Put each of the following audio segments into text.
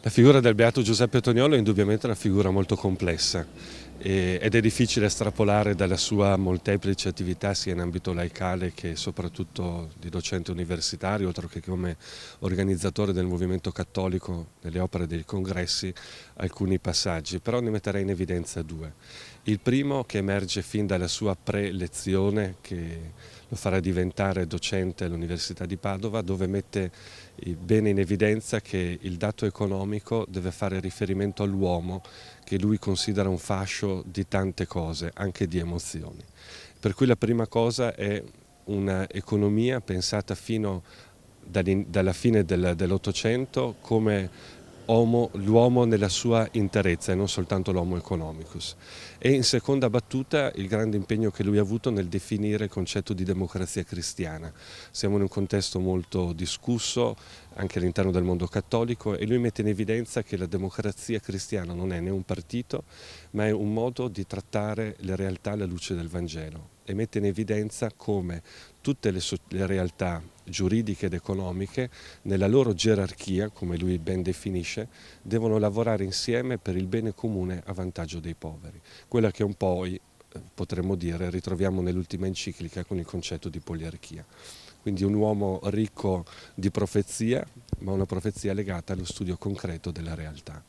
La figura del Beato Giuseppe Toniolo è indubbiamente una figura molto complessa eh, ed è difficile estrapolare dalla sua molteplice attività sia in ambito laicale che soprattutto di docente universitario, oltre che come organizzatore del movimento cattolico nelle opere dei congressi, alcuni passaggi, però ne metterei in evidenza due. Il primo che emerge fin dalla sua prelezione che lo farà diventare docente all'Università di Padova dove mette eh, bene in evidenza che il dato economico deve fare riferimento all'uomo che lui considera un fascio di tante cose, anche di emozioni. Per cui la prima cosa è un'economia pensata fino dalla fine dell'Ottocento come l'uomo nella sua interezza e non soltanto l'homo economicus. E in seconda battuta il grande impegno che lui ha avuto nel definire il concetto di democrazia cristiana. Siamo in un contesto molto discusso anche all'interno del mondo cattolico e lui mette in evidenza che la democrazia cristiana non è né un partito ma è un modo di trattare le realtà alla luce del Vangelo e mette in evidenza come tutte le, le realtà giuridiche ed economiche, nella loro gerarchia, come lui ben definisce, devono lavorare insieme per il bene comune a vantaggio dei poveri. Quella che un po' potremmo dire, ritroviamo nell'ultima enciclica con il concetto di poliarchia. Quindi un uomo ricco di profezia, ma una profezia legata allo studio concreto della realtà.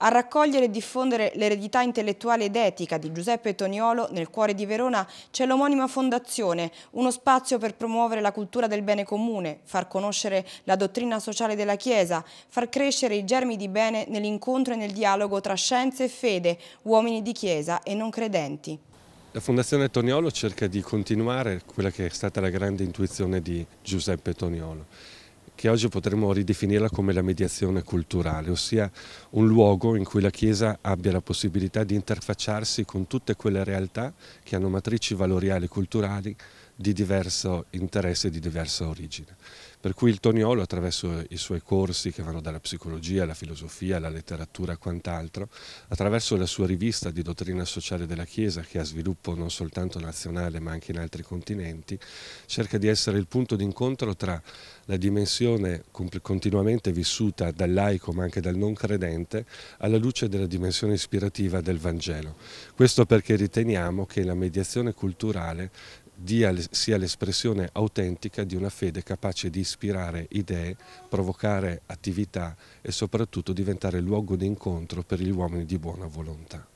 A raccogliere e diffondere l'eredità intellettuale ed etica di Giuseppe Toniolo nel cuore di Verona c'è l'omonima fondazione, uno spazio per promuovere la cultura del bene comune, far conoscere la dottrina sociale della Chiesa, far crescere i germi di bene nell'incontro e nel dialogo tra scienze e fede, uomini di Chiesa e non credenti. La Fondazione Toniolo cerca di continuare quella che è stata la grande intuizione di Giuseppe Toniolo che oggi potremmo ridefinirla come la mediazione culturale, ossia un luogo in cui la Chiesa abbia la possibilità di interfacciarsi con tutte quelle realtà che hanno matrici valoriali e culturali di diverso interesse e di diversa origine. Per cui il Toniolo, attraverso i suoi corsi che vanno dalla psicologia alla filosofia, alla letteratura e quant'altro, attraverso la sua rivista di dottrina sociale della Chiesa, che ha sviluppo non soltanto nazionale ma anche in altri continenti, cerca di essere il punto d'incontro tra la dimensione continuamente vissuta dal laico ma anche dal non credente alla luce della dimensione ispirativa del Vangelo. Questo perché riteniamo che la mediazione culturale dia, sia l'espressione autentica di una fede capace di ispirare idee, provocare attività e soprattutto diventare luogo di incontro per gli uomini di buona volontà.